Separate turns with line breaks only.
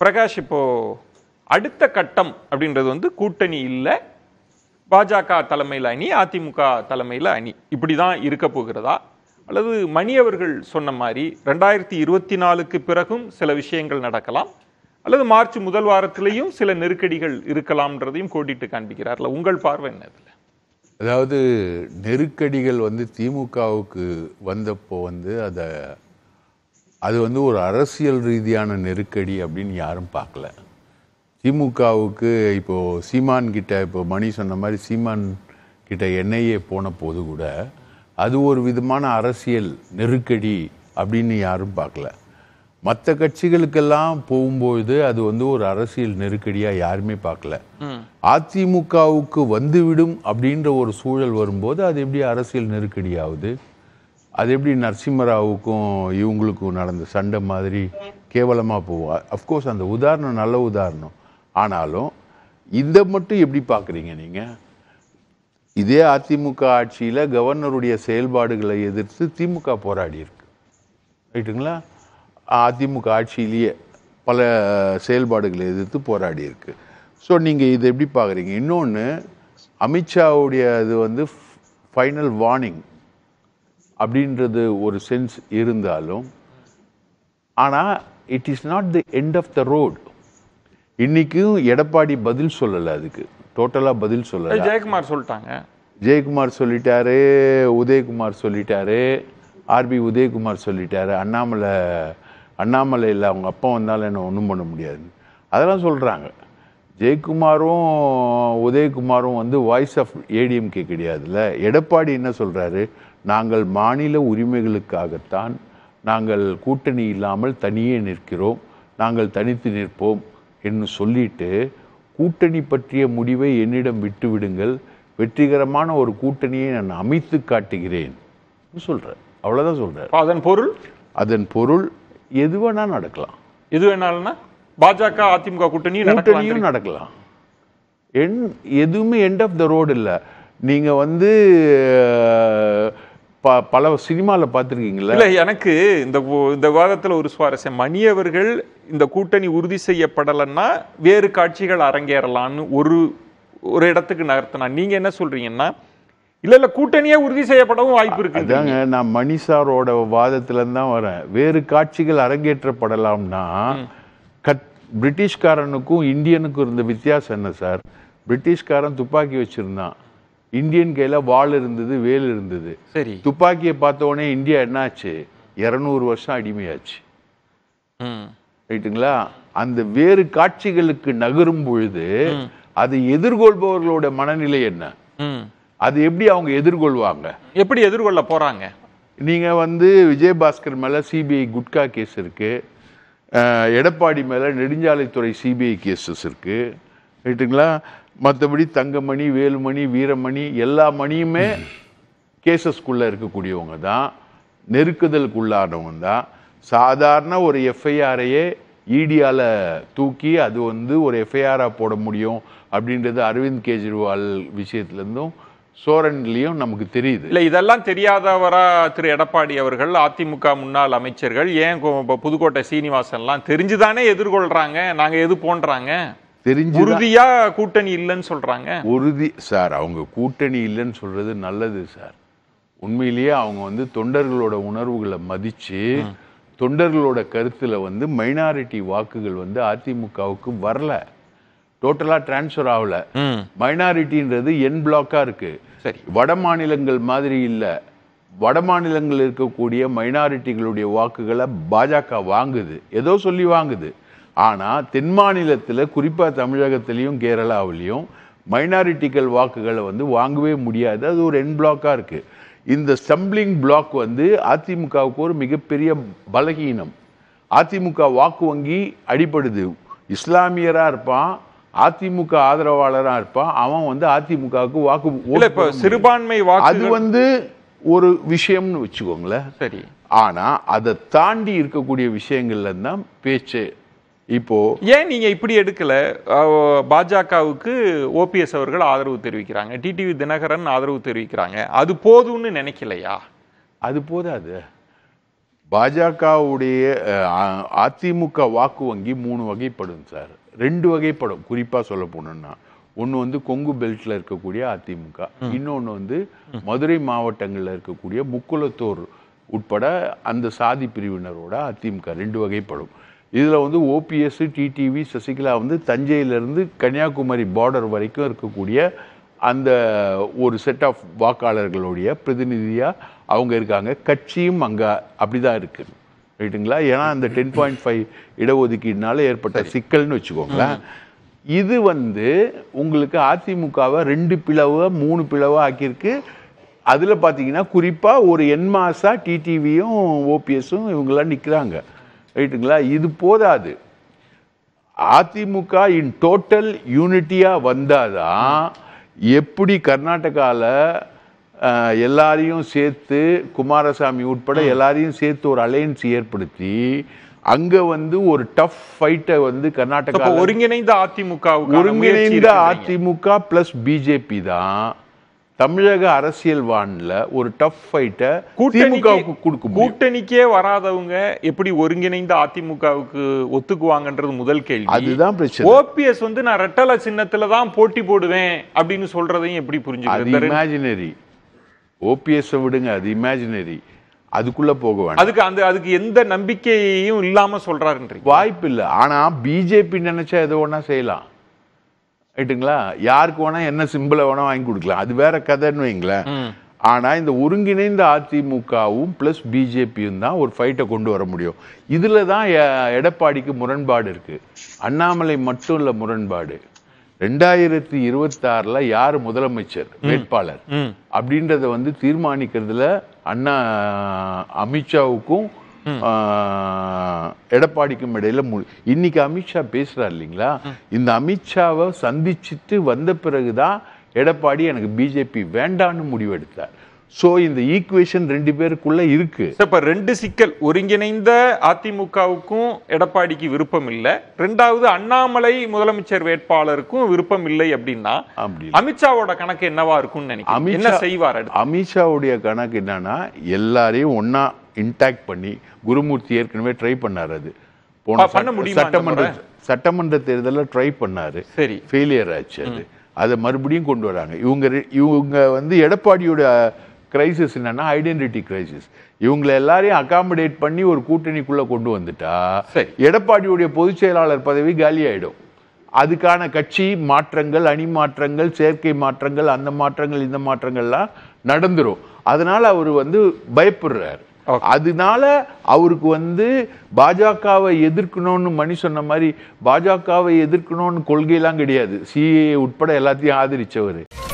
பிரகாஷ் இப்போ அடுத்த கட்டம் அப்படின்றது வந்து கூட்டணி இல்லை பாஜக தலைமையில் அணி அதிமுக தலைமையில் அணி இப்படி தான் இருக்க போகிறதா அல்லது மணி அவர்கள் சொன்ன மாதிரி ரெண்டாயிரத்தி இருபத்தி நாலுக்கு பிறகும் சில விஷயங்கள் நடக்கலாம் அல்லது மார்ச் முதல் வாரத்திலையும் சில நெருக்கடிகள் இருக்கலாம்ன்றதையும் கோடிட்டு காண்பிக்கிறார்ல உங்கள் பார்வை என்ன இதில்
அதாவது நெருக்கடிகள் வந்து திமுகவுக்கு வந்தப்போ வந்து அதை அது வந்து ஒரு அரசியல் ரீதியான நெருக்கடி அப்படின்னு யாரும் பார்க்கல திமுகவுக்கு இப்போது சீமான் கிட்ட இப்போ மணி சொன்ன மாதிரி சீமான் கிட்ட என்ஐஏ போன போது கூட அது ஒரு விதமான அரசியல் நெருக்கடி அப்படின்னு யாரும் பார்க்கல மற்ற கட்சிகளுக்கெல்லாம் போகும்போது அது வந்து ஒரு அரசியல் நெருக்கடியா யாருமே பார்க்கல அதிமுகவுக்கு வந்துவிடும் அப்படின்ற ஒரு சூழல் வரும்போது அது எப்படி அரசியல் நெருக்கடி ஆகுது அது எப்படி நரசிம்மராவுக்கும் இவங்களுக்கும் நடந்த சண்டை மாதிரி கேவலமாக போவோம் அஃப்கோர்ஸ் அந்த உதாரணம் நல்ல உதாரணம் ஆனாலும் இதை மட்டும் எப்படி பார்க்குறீங்க நீங்கள் இதே அதிமுக ஆட்சியில் கவர்னருடைய செயல்பாடுகளை எதிர்த்து திமுக போராடி இருக்கு ரைட்டுங்களா அதிமுக ஆட்சியிலேயே பல செயல்பாடுகளை எதிர்த்து போராடி இருக்கு ஸோ நீங்கள் இதை எப்படி பார்க்குறீங்க இன்னொன்று அமித்ஷாவுடைய அது வந்து ஃபைனல் வார்னிங் அப்படின்றது ஒரு சென்ஸ் இருந்தாலும் ஆனால் it is not the end of the road இன்றைக்கும் எடப்பாடி பதில் சொல்லலை அதுக்கு டோட்டலாக பதில் சொல்லலை
ஜெயக்குமார் சொல்லிட்டாங்க
ஜெயக்குமார் சொல்லிட்டாரு உதயகுமார் சொல்லிட்டாரு ஆர்பி உதயகுமார் சொல்லிட்டாரு அண்ணாமலை அண்ணாமலை இல்லை அவங்க அப்பா வந்தாலும் என்ன ஒன்றும் பண்ண முடியாது அதெல்லாம் சொல்கிறாங்க ஜெயக்குமாரும் உதயகுமாரும் வந்து வாய்ஸ் ஆஃப் ஏடிஎம்கே கிடையாதுல்ல எடப்பாடி என்ன சொல்கிறாரு நாங்கள் மாநில உரிமைகளுக்காகத்தான் நாங்கள் கூட்டணி இல்லாமல் தனியே நிற்கிறோம் நாங்கள் தனித்து நிற்போம் என்று சொல்லிட்டு கூட்டணி பற்றிய முடிவை என்னிடம் விட்டுவிடுங்கள் வெற்றிகரமான ஒரு கூட்டணியை நான் அமைத்து காட்டுகிறேன் சொல்கிறேன் அவ்வளோதான் சொல்கிறேன் அதன் பொருள் அதன் பொருள் எது வேணால் நடக்கலாம்
எது வேணாலும்னா பாஜக அதிமுக கூட்டணி கூட்டணியும்
நடக்கலாம் என் எதுவுமே எண்ட் ஆஃப் த ரோடு இல்லை நீங்கள் வந்து ப பல சினிமாவில் பார்த்துருக்கீங்களா இல்லை
எனக்கு இந்த இந்த விவாதத்தில் ஒரு சுவாரஸ்யம் மணியவர்கள் இந்த கூட்டணி உறுதி செய்யப்படலைன்னா வேறு காட்சிகள் அரங்கேறலான்னு ஒரு ஒரு இடத்துக்கு நகர்த்தினா நீங்கள் என்ன சொல்கிறீங்கன்னா இல்லை இல்லை கூட்டணியே உறுதி செய்யப்படவும்
வாய்ப்பு இருக்கு அதாங்க நான் மணிசாரோட வாதத்துலேருந்து தான் வரேன் வேறு காட்சிகள் அரங்கேற்றப்படலாம்னா கத் பிரிட்டிஷ்காரனுக்கும் இந்தியனுக்கும் இருந்த வித்தியாசம் என்ன சார் பிரிட்டிஷ்காரன் துப்பாக்கி வச்சுருந்தான் இந்தியன் கையில் வாள் இருந்தது வேல் இருந்தது சரி துப்பாக்கியை பார்த்த உடனே இந்தியா என்னாச்சு இரநூறு வருஷம் அடிமையாச்சு ரைட்டுங்களா அந்த வேறு காட்சிகளுக்கு நகரும் பொழுது அது எதிர்கொள்பவர்களோட மனநிலை என்ன அது எப்படி அவங்க எதிர்கொள்வாங்க எப்படி எதிர்கொள்ள போறாங்க நீங்க வந்து விஜயபாஸ்கர் மேல சிபிஐ குட்கா கேஸ் இருக்கு எடப்பாடி மேல நெடுஞ்சாலைத்துறை சிபிஐ கேசஸ் இருக்கு ரைட்டுங்களா மற்றபடி தங்கமணி வேலுமணி வீரமணி எல்லா மணியுமே கேசஸ்குள்ளே இருக்கக்கூடியவங்க தான் நெருக்குதலுக்குள்ளானவங்க தான் சாதாரண ஒரு எஃப்ஐஆரையே இடியால் தூக்கி அது வந்து ஒரு எஃப்ஐஆராக போட முடியும் அப்படின்றது அரவிந்த் கெஜ்ரிவால் விஷயத்துலேருந்தும் சோரன்லேயும் நமக்கு தெரியுது இல்லை
இதெல்லாம் தெரியாதவரா திரு எடப்பாடி அவர்கள் அதிமுக முன்னாள் அமைச்சர்கள் ஏன் புதுக்கோட்டை சீனிவாசன்லாம் தெரிஞ்சுதானே எதிர்கொள்கிறாங்க நாங்கள் எது போன்றாங்க
தெரிஞ்சு உறுதியா
கூட்டணி இல்லைன்னு சொல்றாங்க
உறுதி சார் அவங்க கூட்டணி இல்லைன்னு சொல்றது நல்லது சார் உண்மையிலேயே அவங்க வந்து தொண்டர்களோட உணர்வுகளை மதிச்சு தொண்டர்களோட கருத்துல வந்து மைனாரிட்டி வாக்குகள் வந்து அதிமுகவுக்கு வரல டோட்டலா டிரான்ஸ்ஃபர் ஆகல மைனாரிட்டின்றது என் பிளாக்கா இருக்கு சரி வட மாநிலங்கள் மாதிரி இல்ல வட மாநிலங்கள் இருக்கக்கூடிய மைனாரிட்டிகளுடைய வாக்குகளை பாஜக வாங்குது ஏதோ சொல்லி வாங்குது ஆனால் தென் மாநிலத்தில் குறிப்பாக தமிழகத்துலேயும் கேரளாவிலையும் மைனாரிட்டிகள் வாக்குகளை வந்து வாங்கவே முடியாது அது ஒரு என் பிளாக்காக இருக்குது இந்த ஸ்டம்பிளிங் பிளாக் வந்து அதிமுகவுக்கு ஒரு மிகப்பெரிய பலகீனம் அதிமுக வாக்கு வங்கி அடிப்படுது இஸ்லாமியராக இருப்பான் அதிமுக ஆதரவாளராக இருப்பான் அவன் வந்து அதிமுகவுக்கு வாக்கு சிறுபான்மை அது வந்து ஒரு விஷயம்னு வச்சுக்கோங்களேன் சரி ஆனால் அதை தாண்டி இருக்கக்கூடிய விஷயங்கள்ல தான் பேச்சு இப்போ
ஏன் நீங்க இப்படி எடுக்கல பாஜகவுக்கு ஓபிஎஸ் அவர்கள் ஆதரவு தெரிவிக்கிறாங்க டிடிவி தினகரன் ஆதரவு தெரிவிக்கிறாங்க அது போதும்னு நினைக்கலையா
அது போதாது பாஜகவுடைய அதிமுக வாக்கு வங்கி மூணு வகைப்படும் சார் ரெண்டு வகைப்படும் குறிப்பா சொல்ல போனோம்னா ஒன்று வந்து கொங்கு பெல்ட்ல இருக்கக்கூடிய அதிமுக இன்னொன்று வந்து மதுரை மாவட்டங்களில் இருக்கக்கூடிய முக்குளத்தூர் உட்பட அந்த சாதி பிரிவினரோட அதிமுக ரெண்டு வகைப்படும் இதில் வந்து ஓபிஎஸ் டிடிவி சசிகலா வந்து தஞ்சையிலேருந்து கன்னியாகுமரி பார்டர் வரைக்கும் இருக்கக்கூடிய அந்த ஒரு செட் ஆஃப் வாக்காளர்களுடைய பிரதிநிதியாக அவங்க இருக்காங்க கட்சியும் அங்கே அப்படி தான் இருக்குது ரைட்டுங்களா ஏன்னா அந்த டென் பாயிண்ட் ஃபைவ் இடஒதுக்கீடுனால ஏற்பட்ட சிக்கல்னு வச்சுக்கோங்களேன் இது வந்து உங்களுக்கு அதிமுகவை ரெண்டு பிளவை மூணு பிளவாக ஆக்கியிருக்கு அதில் பார்த்தீங்கன்னா குறிப்பாக ஒரு என் மாதம் டிடிவியும் ஓபிஎஸும் இவங்களாம் நிற்கிறாங்க ரைட்டுங்களா இது போதாது அதிமுக இன் டோட்டல் யூனிட்டியாக வந்தால் தான் எப்படி கர்நாடகாவில் எல்லாரையும் சேர்த்து குமாரசாமி உட்பட எல்லாரையும் சேர்த்து ஒரு அலையன்ஸ் ஏற்படுத்தி அங்க வந்து ஒரு டஃப் ஃபைட்டை வந்து கர்நாடகா ஒருங்கிணைந்த அதிமுக ஒருங்கிணைந்த அதிமுக பிளஸ் பிஜேபி தான் தமிழக அரசியல் வானில் ஒரு டஃப் ஃபைட்டை திமுகவுக்கு கொடுக்கும்
கூட்டணிக்கே வராதவங்க எப்படி ஒருங்கிணைந்த அதிமுகவுக்கு ஒத்துக்குவாங்கன்றது முதல்
கேள்வி அதுதான் பிரச்சனை
ஓபிஎஸ் வந்து நான் ரெட்டல சின்னத்துல தான் போட்டி போடுவேன் அப்படின்னு சொல்றதையும் எப்படி புரிஞ்சு இமேஜினரி
ஓபிஎஸ் விடுங்க அது இமேஜினரி அதுக்குள்ள போக வேண்டாம் அதுக்கு அந்த அதுக்கு எந்த நம்பிக்கையும் இல்லாம சொல்றாருன்ற வாய்ப்பு இல்லை ஆனா பிஜேபி நினைச்சா எதோ ஒன்னா செய்யலாம் ரைட்டுங்களா யாருக்கு வேணா என்ன சிம்பிள வேணா வாங்கி கொடுக்கலாம் அது வேற கதைன்னு வைங்களேன் ஆனா இந்த ஒருங்கிணைந்த அதிமுகவும் பிளஸ் பிஜேபியும் தான் ஒரு ஃபைட்டை கொண்டு வர முடியும் இதுல தான் எடப்பாடிக்கு முரண்பாடு இருக்கு அண்ணாமலை மட்டும் இல்ல முரண்பாடு ரெண்டாயிரத்தி இருபத்தாறுல யார் முதலமைச்சர் வேட்பாளர் அப்படின்றத வந்து தீர்மானிக்கிறதுல அண்ணா அமித்ஷாவுக்கும் எடப்பாடிக்கும் இடையில இன்னைக்கு அமித்ஷா பேசுறாரு இல்லைங்களா இந்த அமித்ஷாவை சந்திச்சுட்டு வந்த பிறகுதான் எடப்பாடி எனக்கு பிஜேபி வேண்டான்னு முடிவெடுத்தார் ஸோ இந்த ஈக்குவேஷன் ரெண்டு பேருக்குள்ள இருக்கு இப்போ
ரெண்டு சிக்கல் ஒருங்கிணைந்த அதிமுகவுக்கும் எடப்பாடிக்கு விருப்பம் இல்லை ரெண்டாவது அண்ணாமலை முதலமைச்சர் வேட்பாளருக்கும் விருப்பம் இல்லை அப்படின்னா அமித்ஷாவோட கணக்கு என்னவா இருக்கும்னு நினைக்கிறேன் என்ன செய்வார்
அமித்ஷாவுடைய கணக்கு என்னன்னா எல்லாரையும் ஒன்னா இன்டாக்ட் பண்ணி குருமூர்த்தி ஏற்கனவே ட்ரை பண்ணார் அது முடியும் சட்டமன்ற சட்டமன்ற தேர்தலில் ட்ரை பண்ணாரு சரி ஃபெயிலியர் ஆச்சு அது அதை மறுபடியும் கொண்டு வராங்க இவங்க இவங்க வந்து எடப்பாடியோட கிரைசிஸ் என்னன்னா ஐடென்டிட்டி கிரைசிஸ் இவங்களை எல்லாரையும் அகாமடேட் பண்ணி ஒரு கூட்டணிக்குள்ளே கொண்டு வந்துட்டா எடப்பாடியுடைய பொதுச் செயலாளர் பதவி காலியாயிடும் அதுக்கான கட்சி மாற்றங்கள் அணி மாற்றங்கள் செயற்கை மாற்றங்கள் அந்த மாற்றங்கள் இந்த மாற்றங்கள்லாம் நடந்துடும் அதனால் அவர் வந்து பயப்படுறார் அதனால அவருக்கு வந்து பாஜகவை எதிர்க்கணும்னு மணி சொன்ன மாதிரி பாஜகவை எதிர்க்கணும்னு கொள்கையெல்லாம் கிடையாது சிஏ உட்பட எல்லாத்தையும் ஆதரிச்சவர்